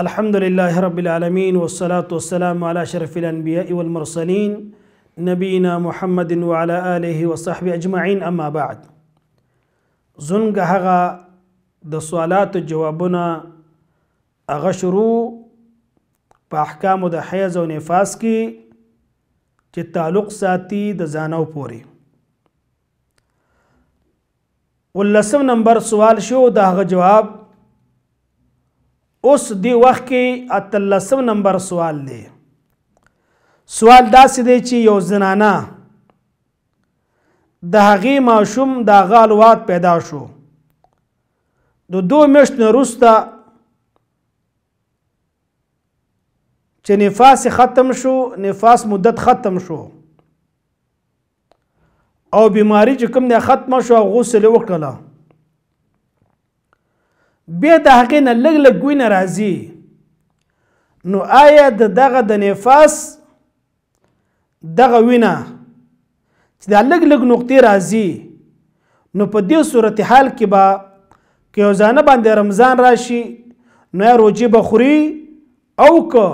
الحمد لله رب العالمين والصلاة والسلام على شرف الأنبياء والمرسلين نبينا محمد وعلى آله وصحبه أجمعين أما بعد زنگ هغا دا سوالات جوابنا أغشرو شروع په احکامو د حیض نفاس تعلق ساتي دا زانو پورې ولسم نمبر سوال شو دا جواب اوس دی وخت کې اتلسم نمبر سوال دی سوال دا دی چې یو زنانه د هغې ماشوم د هغه الواد پیدا شو د دو میاشت نه وروسته چې نفاس ختم شو نفاس مدت ختم شو او بیماری چې کوم دی ختمه شو هغو سلی وکړله بیا د هغې نه لږ لږ وینه راځي نو آیا د دغه د نفاس دغه وینه چې دا لږ لږ نقطې راځي نو په دې صورت حال کې به که یو ځانه باندې رمضان راشي نو یا روجې به خوري او که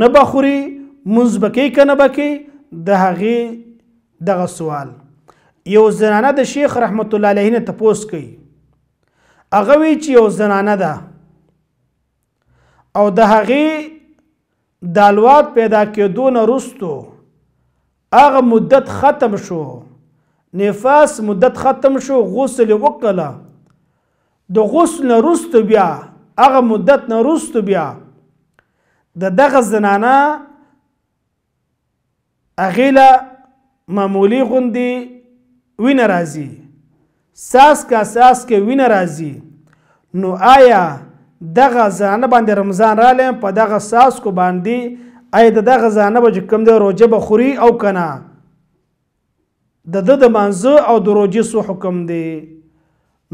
نه به خوري مونځ به کوي که نه به کوي د هغې دغه سوال یو زنانه د شیخ رحمت الله علیه نه تپوس کوي هغه وی چې یو زنانه ده او د هغې دالوات پیدا کېدو نه وروستو هغه مدت ختم شو نفاس مدت ختم شو غسل یې وکړله د غسل نه وروستو بیا هغه مدت نه وروستو بیا د دغه زنانه هغې له معمولي غوندې وینه راځي ساس کا ساس کې وینه راځي نو آیا دغه ځانه باندې رمضان رالم په دغه ساس کو باندې آیا دغه ځانه به کوم د روجه بخوري او کنه د د د منزه او د روجه سو حکم دی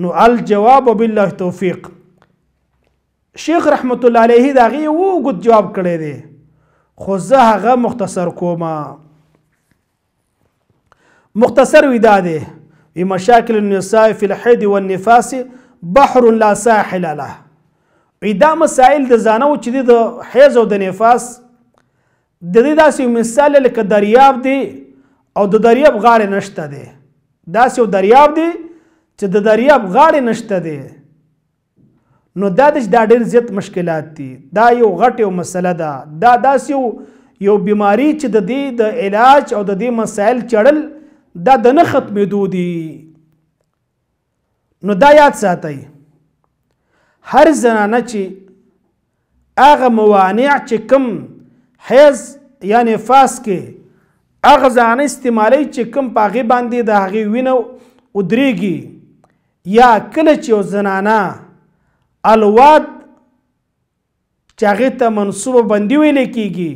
نو الجواب بالله توفیق شیخ رحمت الله علیه دغه وو ګوت جواب کړی دی خو زه هغه مختصر کوم مختصر ودا دی في مشاكل النساء في الحيض والنفاس بحر لا ساحل له دا مسائل د زانو چې د حیض او د نفاس د دې داسې مثال لکه دریاب دی او د دریاب غاړه نشته دی داسې یو دریاب دی چې د دریاب غاړه نشته دی نو دا د ډېر زیات مشکلات دي دا یو غټ یو مسله ده دا داسې یو یو بیماری چې د دې د علاج او د دې مسائل چړل دا د نه ختمېدو دي نو دا یاد ساتئ هر زنانه چې هغه موانع چې کم حیز یعنی فاس کې هغه ځانه استعمالی چې کم په هغې باندې د هغې وینه ودرېږي یا کله چې یو زنانه الواد چې هغې ته منصوبه بندي ویلی کیږي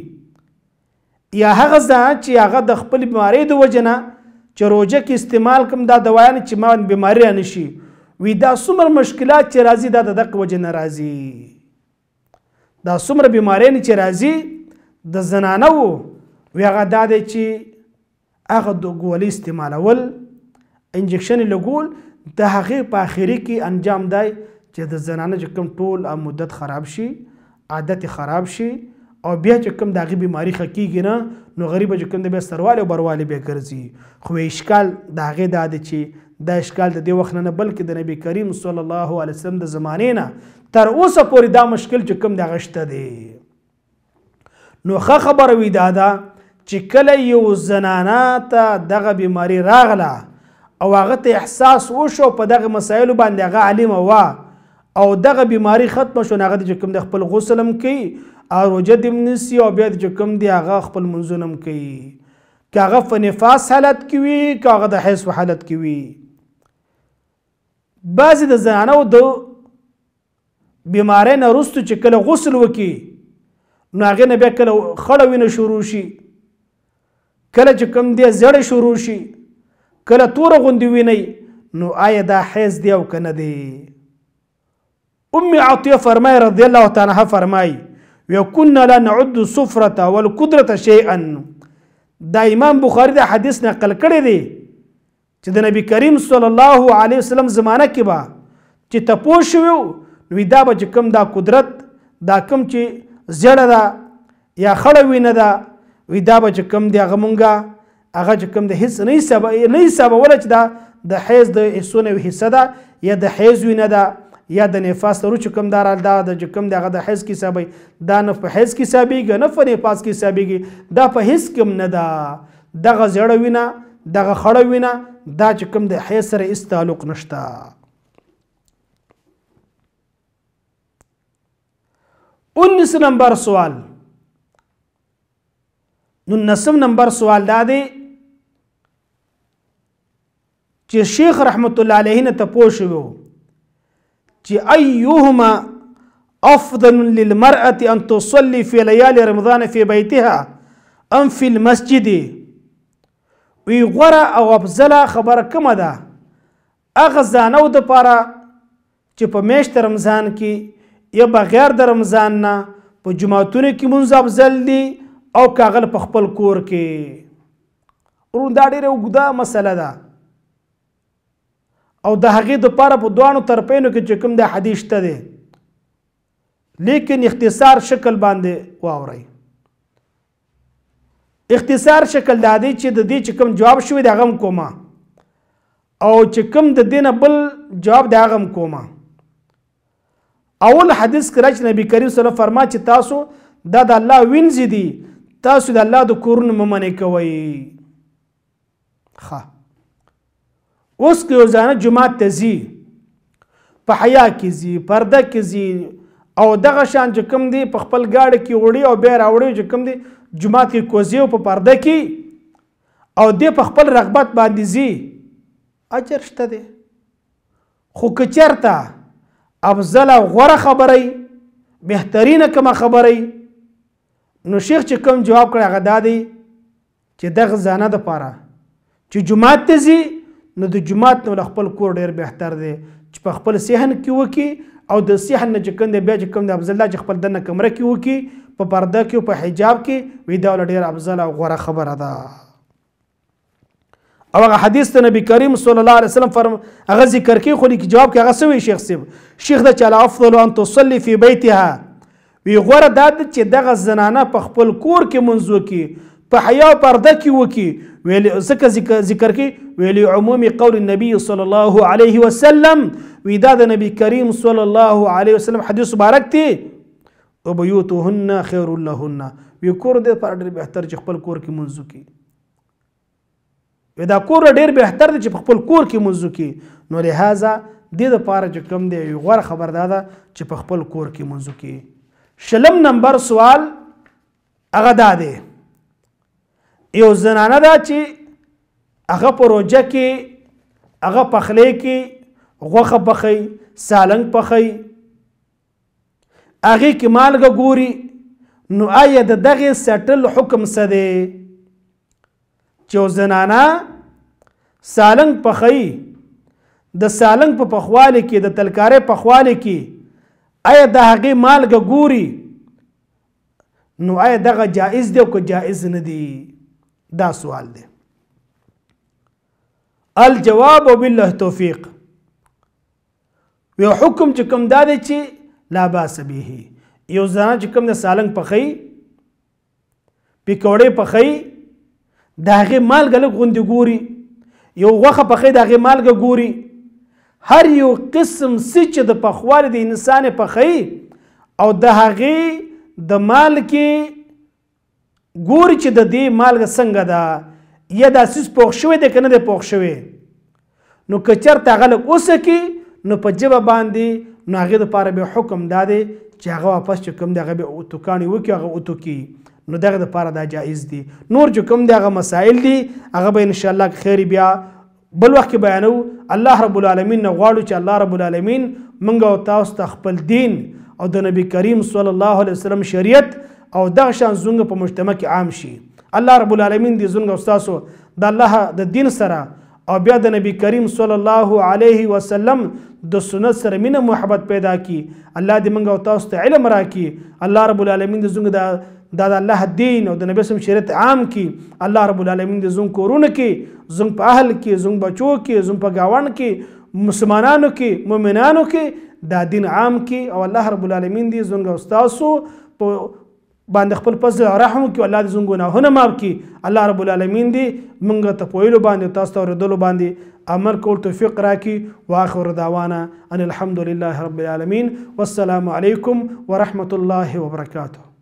یا هغه ځان چې هغه د خپل بیمارۍ د وجه نه چې روجه کې استعمال کوم دا دوايان چې ما بیماری نه شي وی دا څومره مشکلات چې راځي دا د دقه وجه نه راځي دا څومره بیماری نه چې راځي د زنانه وو وی هغه دا دی چې هغه د ګولې استعمالول انجکشن لګول د هغې په آخري کې انجام دی چې د زنانه چې کوم ټول مدت خراب شي عادت خراب شي او بیا چې کوم داغي بیماری خکېږي نه نو غریب چې کوم د بیا سرواله او برواله به ګرځي خو اشکال داغه داده چې دا اشکال د دې وخت نه بلکې د نبی کریم صلی الله علیه وسلم د زمانې نه تر اوسه پورې دا مشکل چې کوم دغه شته دی نو ښه خبره وي دا ده چې کله یو زنانه ته دغه بیماری راغله او هغه ته احساس وشو په دغه مسایلو باندې هغه عالمه وه او دغه بیماری ختمه شو هغه چې کوم د خپل غسلم کوي روجه دم نسی او بیا چې کوم دی هغه خپل منځونم کوي کاغه فنفاس حالت کوي کاغه د حیث حالت کوي بعضی د زنانو د بیمارۍ نه وروسته چې کله غسل وکي نو هغې نه بیا کله خړه وینه شروع شي کله چې کوم دی زړه شروع شي کله توره غوندې وینئ نو آیا دا حیض دی او که نه دی ام عطیه فرمای رضی الله تعالی عنها فرمایي وكنا لا نعد السفرة والقدرة شيئا دا امام بخاری دا حدیث نقل کړی دی چې د نبی کریم صلی الله علیه وسلم زمانہ کې با چې تپو شو نو دا به کم دا قدرت دا کم چې زړه دا یا خړه وینه دا وی دا به کم دی هغه مونږه هغه کم د هیڅ نه سبا نه سبا ولچ دا د حیز د حصونه وی حصہ دا یا د حیز وینه دا یا د نفاس سره چې کوم دار دا د کوم دغه د حیز کې حسابي دا نه په حیز کې حسابيږي نه په نفاس کې حسابيږي دا په هیڅ کوم نه ده دغه زړه وینه دغه خړه وینه دا چې کوم د حیز سره هیڅ تعلق نشته انیس نمبر سوال نونسم نمبر سوال دا دی چې شیخ رحمت الله علیه نه تپوشو چې ايهما افضل للمرأة ان تصلي في ليالي رمضان في بيتها ام في المسجد وی غره او افضل خبره کومه ده اغه زانو د پاره چې په میاشت رمضان کې یا بغیر د رمضان نه په جمعتون کې مونږ افضل دي او کاغل په خپل کور کې ورون دا ډیره وګدا مسله ده او د هغې د پاره په دوانو طرفینو کې چې کوم د حدیث ته دی لیکن اختصار شکل باندې واوري اختصار شکل دا دی چې د دې چې کوم جواب شوی د غم کومه او چې کوم د دینه بل جواب د غم کومه اول حدیث کرا چې نبی کریم صلی الله علیه وسلم فرما چې تاسو دا د الله وینځي دي تاسو د الله د کورن ممنه کوي خا اوس که یو زانه جماعت ته ځي په حیا کې ځي پرده کې ځي او دغه شان چې کوم دی په خپل گاډه کې وړي او بیا راوړي چې کوم دی جماعت کې کوزي او په پرده کې او دی په خپل رغبت باندې ځي اجر شته دی خو که چرته افضل او غوره خبرې بهترینه کومه خبرې نو شیخ چې کوم جواب کړی هغه دا دی چې دغه ځانه د پاره چې جمعات ته ځي نو د جمعات نو خپل کور ډیر بهتر دی چې په خپل صحن کې وکی او د صحن نه چې کند بیا چې کم د افضل الله خپل دنه کمره کې وکی په پرده کې په حجاب کې وی دا ډیر افضل او غوره خبره ده او هغه حدیث ته نبی کریم صلی الله علیه وسلم فرم هغه ذکر کې خو لیک جواب کې هغه سوی شیخ سیب شیخ د چلا افضل ان تصلي في بيتها وی غوره دا چې دغه زنانه په خپل کور کې منځو کې په حیا پرده کې وکي ویل ذکر ذکر کې ویل عموم قول النبي صلى الله عليه وسلم ودا د نبی کریم صلى الله عليه وسلم حدیث مبارک دی او بيوتهن خير لهن وی کور دې پر ډېر بهتر چې خپل کور کې منځو کې ودا کور ډېر بهتر چې خپل کور کې منځو کې نو لہذا دې د پاره چې کم دی غوړ خبر دا ده چې خپل کور کې منځو کې شلم نمبر سوال هغه دا دی یو زنانه دا چې هغه پروژه کې هغه پخلی کې غوخه پخی سالنګ پخی هغې کې مالګه ګوري نو آیا د دغه سټل حکم څه دی چې یو زنانه سالنګ پخی د سالنګ په پخوالی کې د تلکارې پخوالی کې آیا د هغې مالګه ګوري نو آیا دغه جایز دی او که جایز نه دی دا سوال دی الجواب وبالله توفیق یو حکم چې کوم دا دی چې لا باس به یو ځان چې کوم د سالنګ پخې پکوړې پخې داغه مالګه لګوندې ګوري یو غوخه پخې داغه مالګه ګوري هر یو قسم سچ د پخوال د انسان پخې او د هغه د مال کې ګوري چې د دې مالګه څنګه ده یا دا سیس پوښ شوی ده کنه ده پوښ شوی نو کچر ته غلق اوسکی نو په جبه باندې نو هغه لپاره به حکم داده چې هغه واپس چې کوم دغه به اوتوکانی وکي هغه اوتوکی نو دغه لپاره دا جایز دي نور چې کوم دغه مسائل دي هغه به ان شاء الله خیر بیا بل وخت بیانو الله رب العالمین نه غواړو چې الله رب العالمین منګه او تاسو خپل دین او د نبی کریم صلی الله علیه وسلم شریعت او دغه شان زونګ په مجتمع کې عام شي الله رب العالمین دې زونګ او تاسو د الله د دین سره او بیا د نبی کریم صلی الله علیه وسلم د سنت سره مینه محبت پیدا کی الله دې موږ او تاسو ته علم راکړي الله رب العالمین دې زونګ د دا د الله دین او د نبی سم شریعت عام کی الله رب العالمین دې زونګ کورونه کې زونګ په اهل کې زونګ بچو کې زونګ په گاوند کې مسلمانانو کې مؤمنانو کې دا دین عام کی او الله رب العالمین دې زونګ او تاسو په باندې خپل پس رحم کی الله دې زنګ ګناهونه معاف کی الله رب العالمین دې موږ ته پویلو باندې تاسو ته ردلو باندې امر کول توفیق راکې واخر دعوانا ان الحمد لله رب العالمین والسلام علیکم ورحمت الله وبرکاته